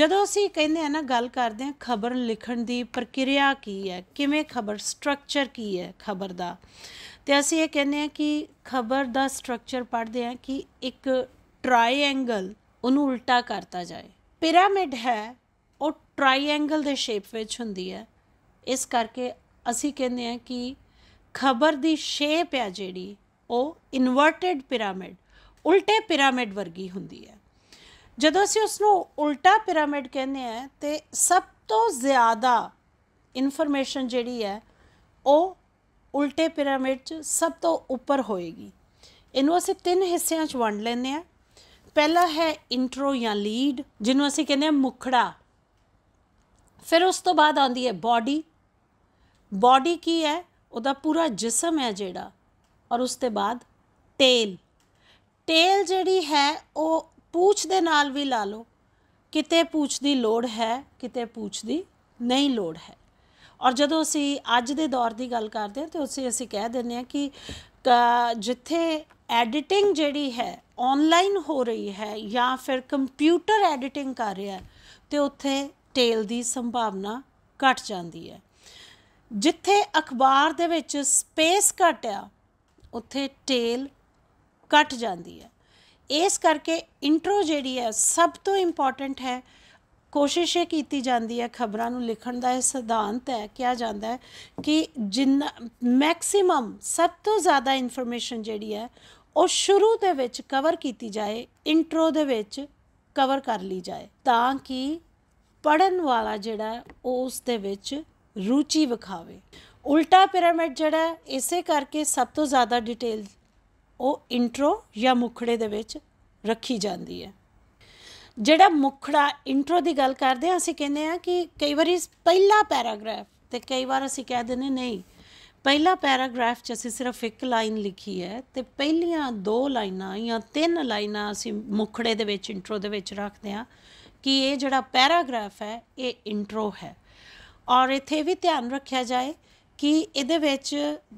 ਜਦੋਂ ਅਸੀਂ ਕਹਿੰਦੇ ਆ ਨਾ ਗੱਲ ਕਰਦੇ ਆ ਖਬਰ ਲਿਖਣ ਦੀ ਪ੍ਰਕਿਰਿਆ ਕੀ ਹੈ ਕਿਵੇਂ ਖਬਰ ਸਟਰਕਚਰ ਕੀ ਹੈ ਖਬਰ ਦਾ ਤੇ ਅਸੀਂ ਇਹ ਕਹਿੰਦੇ ਆ ਕਿ ਖਬਰ ਦਾ ਸਟਰਕਚਰ ਪੜ੍ਹਦੇ ਆ ਕਿ ਇੱਕ ਟ੍ਰਾਇੰਗਲ ਉਹਨੂੰ ਉਲਟਾ ਕਰਤਾ ਜਾਏ ਪਿਰਾਮਿਡ ਹੈ ਉਹ ਟ੍ਰਾਇੰਗਲ ਦੇ ਸ਼ੇਪ ਵਿੱਚ ਹੁੰਦੀ ਹੈ ਇਸ ਕਰਕੇ ਅਸੀਂ ਕਹਿੰਦੇ ਆ ਕਿ ਖਬਰ ਦੀ ਸ਼ੇਪ ਆ ਜਿਹੜੀ ਉਹ ਇਨਵਰਟਡ ਪਿਰਾਮਿਡ ਉਲਟੇ ਪਿਰਾਮਿਡ ਵਰਗੀ ਹੁੰਦੀ ਹੈ ਜਦੋਂ ਅਸੀਂ ਉਸ ਨੂੰ ਉਲਟਾ ਪਿਰਾਮਿਡ ਕਹਿੰਦੇ ਆ ਤੇ ਸਭ ਤੋਂ ਜ਼ਿਆਦਾ ਇਨਫੋਰਮੇਸ਼ਨ ਜਿਹੜੀ ਹੈ ਉਹ ਉਲਟੇ ਪਿਰਾਮਿਡ 'ਚ ਸਭ ਤੋਂ ਉੱਪਰ ਹੋਏਗੀ ਇਹਨੂੰ ਅਸੀਂ ਤਿੰਨ ਹਿੱਸਿਆਂ 'ਚ ਵੰਡ ਲੈਂਦੇ ਆ ਪਹਿਲਾ ਹੈ ਇੰਟਰੋ ਜਾਂ ਲੀਡ ਜਿਹਨੂੰ ਅਸੀਂ ਕਹਿੰਦੇ ਆ ਮੁਖੜਾ ਫਿਰ ਉਸ ਤੋਂ ਬਾਅਦ ਆਉਂਦੀ ਹੈ ਬਾਡੀ ਬਾਡੀ ਕੀ ਹੈ ਉਹਦਾ ਪੂਰਾ ਜਿਸਮ ਹੈ ਜਿਹੜਾ ਔਰ ਉਸ ਤੋਂ ਬਾਅਦ ਟੇਲ ਟੇਲ ਜਿਹੜੀ ਹੈ ਉਹ ਪੂਛ ਦੇ ਨਾਲ ਵੀ ਲਾ ਲਓ ਕਿਤੇ ਪੂਛ ਦੀ ਲੋੜ ਹੈ ਕਿਤੇ ਪੂਛ ਦੀ ਨਹੀਂ ਲੋੜ ਹੈ ਔਰ ਜਦੋਂ ਅਸੀਂ ਅੱਜ ਦੇ ਦੌਰ ਦੀ ਗੱਲ ਕਰਦੇ ਹਾਂ ਤੇ ਉਸੇ ਅਸੀਂ ਕਹਿ ਦਿੰਦੇ ਹਾਂ ਕਿ ਜਿੱਥੇ ਐਡੀਟਿੰਗ ਜਿਹੜੀ ਹੈ ਆਨਲਾਈਨ ਹੋ ਰਹੀ ਹੈ ਜਾਂ ਫਿਰ ਕੰਪਿਊਟਰ ਐਡੀਟਿੰਗ ਕਰ ਰਿਹਾ ਹੈ ਤੇ ਉੱਥੇ ਟੇਲ ਦੀ ਸੰਭਾਵਨਾ ਘਟ ਜਾਂਦੀ ਹੈ ਜਿੱਥੇ ਅਖਬਾਰ ਦੇ ਵਿੱਚ ਸਪੇਸ ਘਟਿਆ ਉੱਥੇ ਟੇਲ ਘਟ ਜਾਂਦੀ ਹੈ ਇਸ ਕਰਕੇ ਇੰਟਰੋ ਜਿਹੜੀ ਹੈ ਸਭ ਤੋਂ ਇੰਪੋਰਟੈਂਟ ਹੈ ਕੋਸ਼ਿਸ਼ ਇਹ ਕੀਤੀ ਜਾਂਦੀ ਹੈ ਖਬਰਾਂ ਨੂੰ ਲਿਖਣ ਦਾ ਇਹ ਸਿਧਾਂਤ ਹੈ ਕਿਹਾ ਜਾਂਦਾ ਹੈ ਕਿ ਜਿੰਨਾ ਮੈਕਸਿਮਮ ਸਭ ਤੋਂ ਜ਼ਿਆਦਾ ਇਨਫੋਰਮੇਸ਼ਨ ਜਿਹੜੀ ਹੈ ਉਹ ਸ਼ੁਰੂ ਦੇ ਵਿੱਚ ਕਵਰ ਕੀਤੀ ਜਾਏ ਇੰਟਰੋ ਦੇ ਵਿੱਚ ਕਵਰ ਕਰ ਲਈ ਜਾਏ ਤਾਂ ਕਿ ਪੜਨ ਵਾਲਾ ਜਿਹੜਾ ਉਸ ਦੇ ਵਿੱਚ ਰੁਚੀ ਵਿਖਾਵੇ ਉਲਟਾ ਪਿਰਾਮਿਡ ਜਿਹੜਾ ਇਸੇ ਕਰਕੇ ਸਭ ਤੋਂ ਜ਼ਿਆਦਾ ਡਿਟੇਲ ਉਹ ਇੰਟਰੋ ਜਾਂ ਮੁਖੜੇ ਦੇ ਵਿੱਚ ਰੱਖੀ ਜਾਂਦੀ ਹੈ ਜਿਹੜਾ ਮੁਖੜਾ ਇੰਟਰੋ ਦੀ ਗੱਲ ਕਰਦੇ ਆ ਅਸੀਂ ਕਹਿੰਦੇ ਆ ਕਿ ਕਈ ਵਾਰੀ ਪਹਿਲਾ ਪੈਰਾਗ੍ਰਾਫ ਤੇ ਕਈ ਵਾਰ ਅਸੀਂ ਕਹਿ ਦਿੰਨੇ ਨਹੀਂ ਪਹਿਲਾ ਪੈਰਾਗ੍ਰਾਫ 'ਚ ਅਸੀਂ ਸਿਰਫ ਇੱਕ ਲਾਈਨ ਲਿਖੀ ਹੈ ਤੇ ਪਹਿਲੀਆਂ ਦੋ ਲਾਈਨਾਂ ਜਾਂ ਤਿੰਨ ਲਾਈਨਾਂ ਅਸੀਂ ਮੁਖੜੇ ਦੇ ਵਿੱਚ ਇੰਟਰੋ ਦੇ ਵਿੱਚ ਰੱਖਦੇ ਆ ਕਿ ਇਹ ਜਿਹੜਾ ਪੈਰਾਗ੍ਰਾਫ ਹੈ ਇਹ ਇੰਟਰੋ ਹੈ ਔਰ ਇਥੇ ਵੀ ਧਿਆਨ ਰੱਖਿਆ ਜਾਏ ਕਿ ਇਹਦੇ ਵਿੱਚ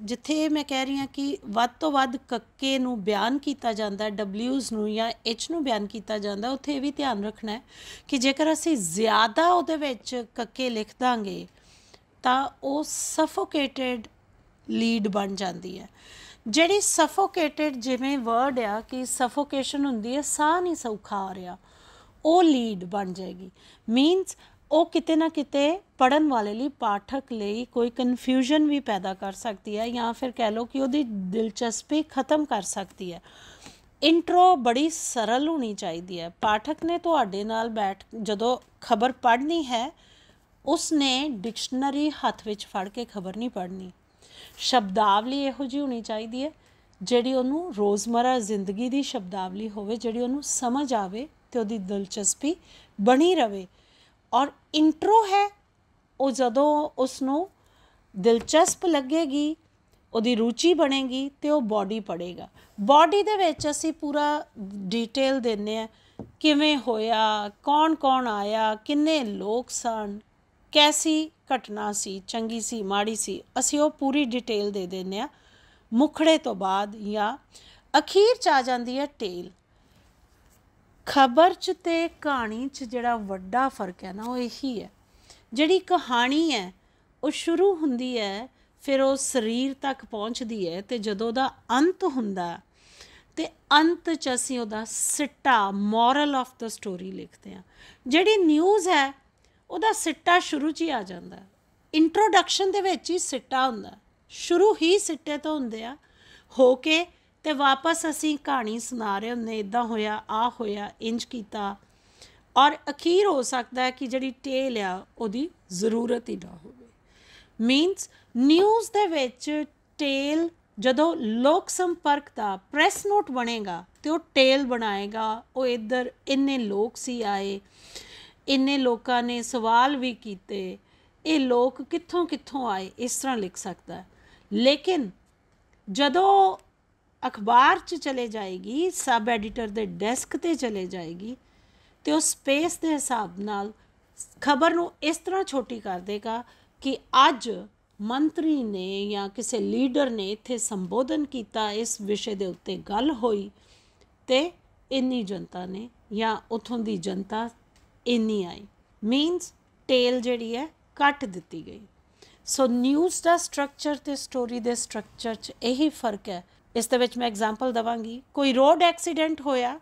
ਜਿੱਥੇ ਮੈਂ ਕਹਿ ਰਹੀ ਹਾਂ ਕਿ ਵੱਧ ਤੋਂ ਵੱਧ ਕੱਕੇ ਨੂੰ ਬਿਆਨ ਕੀਤਾ ਜਾਂਦਾ W's ਨੂੰ ਜਾਂ H ਨੂੰ ਬਿਆਨ ਕੀਤਾ ਜਾਂਦਾ ਉੱਥੇ ਇਹ ਵੀ ਧਿਆਨ ਰੱਖਣਾ ਹੈ ਕਿ ਜੇਕਰ ਅਸੀਂ ਜ਼ਿਆਦਾ ਉਹਦੇ ਵਿੱਚ ਕੱਕੇ ਲਿਖ ਦਾਂਗੇ ਤਾਂ ਉਹ ਸਫੋਕੇਟਡ ਲੀਡ ਬਣ ਜਾਂਦੀ ਹੈ ਜਿਹੜੀ ਸਫੋਕੇਟਡ ਜਿਵੇਂ ਵਰਡ ਆ ਕਿ ਸਫੋਕੇਸ਼ਨ ਹੁੰਦੀ ਹੈ ਸਾਹ ਨਹੀਂ ਸੌਖਾ ਆ ਰਿਹਾ ਉਹ ਲੀਡ ਬਣ ਜਾਏਗੀ ਮੀਨਸ ਉਹ ਕਿਤੇ ਨਾ ਕਿਤੇ ਪੜਨ ਵਾਲੇ ਲਈ ਪਾਠਕ ਲਈ ਕੋਈ ਕਨਫਿਊਜ਼ਨ ਵੀ ਪੈਦਾ ਕਰ ਸਕਦੀ ਹੈ ਜਾਂ ਫਿਰ ਕਹਿ ਲਓ ਕਿ ਉਹਦੀ ਦਿਲਚਸਪੀ ਖਤਮ ਕਰ ਸਕਦੀ ਹੈ ਇੰਟਰੋ ਬੜੀ ਸਰਲ ਹੋਣੀ ਚਾਹੀਦੀ ਹੈ ਪਾਠਕ ਨੇ ਤੁਹਾਡੇ ਨਾਲ ਬੈਠ ਜਦੋਂ ਖਬਰ ਪੜ੍ਹਨੀ ਹੈ ਉਸ ਨੇ ਡਿਕਸ਼ਨਰੀ ਹੱਥ ਵਿੱਚ ਫੜ ਕੇ ਖਬਰ ਨਹੀਂ ਪੜ੍ਹਨੀ ਸ਼ਬਦਾਵਲੀ ਇਹੋ ਜੀ ਹੋਣੀ ਚਾਹੀਦੀ ਹੈ ਜਿਹੜੀ ਉਹਨੂੰ ਰੋਜ਼ਮਰਾ ਜ਼ਿੰਦਗੀ ਦੀ ਸ਼ਬਦਾਵਲੀ ਹੋਵੇ ਜਿਹੜੀ ਉਹਨੂੰ ਸਮਝ ਆਵੇ ਤੇ ਉਹਦੀ ਦਿਲਚਸਪੀ ਬਣੀ ਰਵੇ ਔਰ ਇੰਟਰੋ ਹੈ ਉਹ ਜਦੋਂ ਉਸ ਨੂੰ ਦਿਲਚਸਪ ਲੱਗੇਗੀ ਉਹਦੀ ਰੁਚੀ ਬਣੇਗੀ ਤੇ ਉਹ ਬਾਡੀ ਪੜੇਗਾ ਬਾਡੀ ਦੇ ਵਿੱਚ ਅਸੀਂ ਪੂਰਾ ਡਿਟੇਲ ਦਿੰਨੇ ਆ ਕਿਵੇਂ ਹੋਇਆ ਕੌਣ-ਕੌਣ ਆਇਆ ਕਿੰਨੇ ਲੋਕ ਸਨ ਕੈਸੀ ਘਟਨਾ ਸੀ ਚੰਗੀ ਸੀ ਮਾੜੀ ਸੀ ਅਸੀਂ ਉਹ ਪੂਰੀ ਡਿਟੇਲ ਦੇ ਦਿੰਨੇ ਆ ਮੁਖੜੇ ਤੋਂ ਬਾਅਦ ਜਾਂ ਅਖੀਰ ਚ ਆ ਜਾਂਦੀ ਹੈ ਟੇਲ ਖਬਰ 'ਚ ਤੇ ਕਹਾਣੀ 'ਚ ਜਿਹੜਾ ਵੱਡਾ ਫਰਕ ਹੈ ਨਾ ਉਹ ਇਹੀ ਹੈ ਜਿਹੜੀ ਕਹਾਣੀ ਹੈ ਉਹ ਸ਼ੁਰੂ ਹੁੰਦੀ ਹੈ ਫਿਰ ਉਹ ਸਰੀਰ ਤੱਕ ਪਹੁੰਚਦੀ ਹੈ ਤੇ ਜਦੋਂ ਦਾ ਅੰਤ ਹੁੰਦਾ ਤੇ ਅੰਤ 'ਚ ਅਸੀਂ ਉਹਦਾ ਸਿੱਟਾ ਮੋਰਲ ਆਫ ਦਾ ਸਟੋਰੀ ਲਿਖਦੇ ਆ ਜਿਹੜੀ ਨਿਊਜ਼ ਹੈ ਉਹਦਾ ਸਿੱਟਾ ਸ਼ੁਰੂ 'ਚ ਹੀ ਆ ਜਾਂਦਾ ਇੰਟਰੋਡਕਸ਼ਨ ਦੇ ਵਿੱਚ ਹੀ ਸਿੱਟਾ ਹੁੰਦਾ ਸ਼ੁਰੂ ਹੀ ਸਿੱਟੇ ਤੋਂ ਹੁੰਦੇ ਆ ਹੋ ਕੇ ਤੇ ਵਾਪਸ ਅਸੀਂ ਕਹਾਣੀ ਸੁਣਾ ਰਹੇ ਹੁੰਨੇ ਇਦਾਂ ਹੋਇਆ ਆ ਹੋਇਆ ਇੰਜ ਕੀਤਾ ਔਰ ਅਖੀਰ ਹੋ ਸਕਦਾ ਹੈ ਕਿ ਜਿਹੜੀ ਟੇਲ ਆ ਉਹਦੀ ਜ਼ਰੂਰਤ ਹੀ ਨਾ ਹੋਵੇ ਮੀਨਸ ਨਿਊਜ਼ ਦੇ ਵਿੱਚ ਟੇਲ ਜਦੋਂ ਲੋਕ ਸੰਪਰਕ ਦਾ ਪ੍ਰੈਸ ਨੋਟ ਬਣੇਗਾ ਤੇ ਉਹ ਟੇਲ ਬਣਾਏਗਾ ਉਹ ਇੱਧਰ ਇੰਨੇ ਲੋਕ ਸੀ ਆਏ ਇੰਨੇ ਲੋਕਾਂ ਨੇ ਸਵਾਲ ਵੀ ਕੀਤੇ ਇਹ ਲੋਕ ਕਿੱਥੋਂ ਕਿੱਥੋਂ ਆਏ ਇਸ ਤਰ੍ਹਾਂ ਲਿਖ ਸਕਦਾ ਲੇਕਿਨ ਜਦੋਂ ਅਖਬਾਰ 'ਚ ਚਲੇ ਜਾਏਗੀ ਸਬ ਐਡੀਟਰ ਦੇ ਡੈਸਕ ਤੇ ਚਲੇ ਜਾਏਗੀ ਤੇ ਉਹ ਸਪੇਸ ਦੇ ਹਿਸਾਬ ਨਾਲ ਖਬਰ ਨੂੰ ਇਸ ਤਰ੍ਹਾਂ ਛੋਟੀ ਕਰ ਦੇਗਾ ਕਿ ਅੱਜ ਮੰਤਰੀ ਨੇ ਜਾਂ ਕਿਸੇ ਲੀਡਰ ਨੇ ਇੱਥੇ ਸੰਬੋਧਨ ਕੀਤਾ ਇਸ ਵਿਸ਼ੇ ਦੇ ਉੱਤੇ ਗੱਲ ਹੋਈ ਤੇ ਇੰਨੀ ਜਨਤਾ ਨੇ ਜਾਂ ਉਥੋਂ ਦੀ ਜਨਤਾ ਇੰਨੀ ਆਈ ਮੀਨਸ ਟੇਲ ਜਿਹੜੀ ਹੈ ਕੱਟ ਦਿੱਤੀ ਗਈ ਸੋ ਨਿਊਜ਼ ਦਾ ਸਟਰਕਚਰ ਤੇ ਸਟੋਰੀ ਦੇ ਸਟਰਕਚਰ 'ਚ ਇਹੀ ਫਰਕ ਹੈ ਇਸ ਦੇ ਵਿੱਚ ਮੈਂ ਐਗਜ਼ਾਮਪਲ ਦਵਾਂਗੀ ਕੋਈ ਰੋਡ ਐਕਸੀਡੈਂਟ ਹੋਇਆ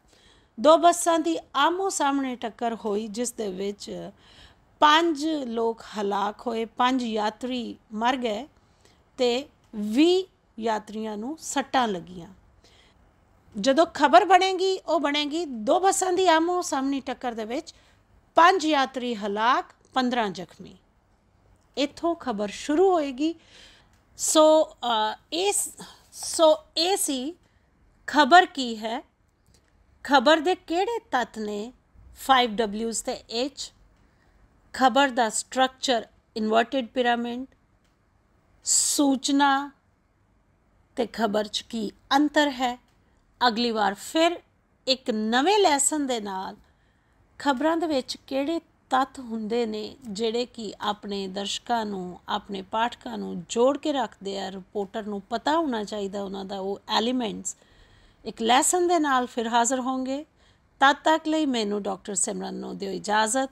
ਦੋ ਬੱਸਾਂ ਦੀ ਆਮੋ ਸਾਹਮਣੇ ਟੱਕਰ ਹੋਈ ਜਿਸ ਦੇ ਵਿੱਚ ਪੰਜ ਲੋਕ ਹਲਾਕ ਹੋਏ ਪੰਜ ਯਾਤਰੀ ਮਰ ਗਏ ਤੇ 20 ਯਾਤਰੀਆਂ ਨੂੰ ਸੱਟਾਂ ਲੱਗੀਆਂ ਜਦੋਂ ਖਬਰ ਬਣੇਗੀ ਉਹ ਬਣੇਗੀ ਦੋ ਬੱਸਾਂ ਦੀ ਆਮੋ ਸਾਹਮਣੀ ਟੱਕਰ ਦੇ ਵਿੱਚ ਪੰਜ ਯਾਤਰੀ ਹਲਾਕ 15 ਜ਼ਖਮੀ ਇੱਥੋਂ ਖਬਰ ਸ਼ੁਰੂ ਹੋਏਗੀ ਸੋ ਇਸ ਸੋ ਇਹ ਸੀ ਖਬਰ ਕੀ ਹੈ ਖਬਰ ਦੇ ਕਿਹੜੇ ਤੱਤ ਨੇ 5Ws ਤੇ H ਖਬਰ ਦਾ ਸਟਰਕਚਰ ਇਨਵਰਟਡ ਪਿਰਾਮਿਡ ਸੂਚਨਾ ਤੇ ਖਬਰ ਚ ਕੀ ਅੰਤਰ ਹੈ ਅਗਲੀ ਵਾਰ ਫਿਰ ਇੱਕ ਨਵੇਂ ਲੈਸਨ ਦੇ ਨਾਲ ਖਬਰਾਂ ਦੇ ਵਿੱਚ ਕਿਹੜੇ ਤੱਤ ਹੁੰਦੇ ਨੇ ਜਿਹੜੇ ਕਿ ਆਪਣੇ ਦਰਸ਼ਕਾਂ ਨੂੰ ਆਪਣੇ ਪਾਠਕਾਂ ਨੂੰ ਜੋੜ ਕੇ ਰੱਖਦੇ ਆ ਰਿਪੋਰਟਰ ਨੂੰ ਪਤਾ ਹੋਣਾ ਚਾਹੀਦਾ ਉਹਨਾਂ ਦਾ ਉਹ ਐਲੀਮੈਂਟਸ ਇੱਕ ਲੈਸਨ ਦੇ ਨਾਲ ਫਿਰ ਹਾਜ਼ਰ ਹੋਣਗੇ ਤਦ ਤੱਕ ਲਈ ਮੈਨੂੰ ਡਾਕਟਰ ਸਿਮਰਨ ਨੂੰ ਦਿਓ ਇਜਾਜ਼ਤ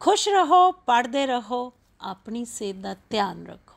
ਖੁਸ਼ ਰਹੋ ਪੜ੍ਹਦੇ ਰਹੋ ਆਪਣੀ ਸਿਹਤ ਦਾ ਧਿਆਨ ਰੱਖੋ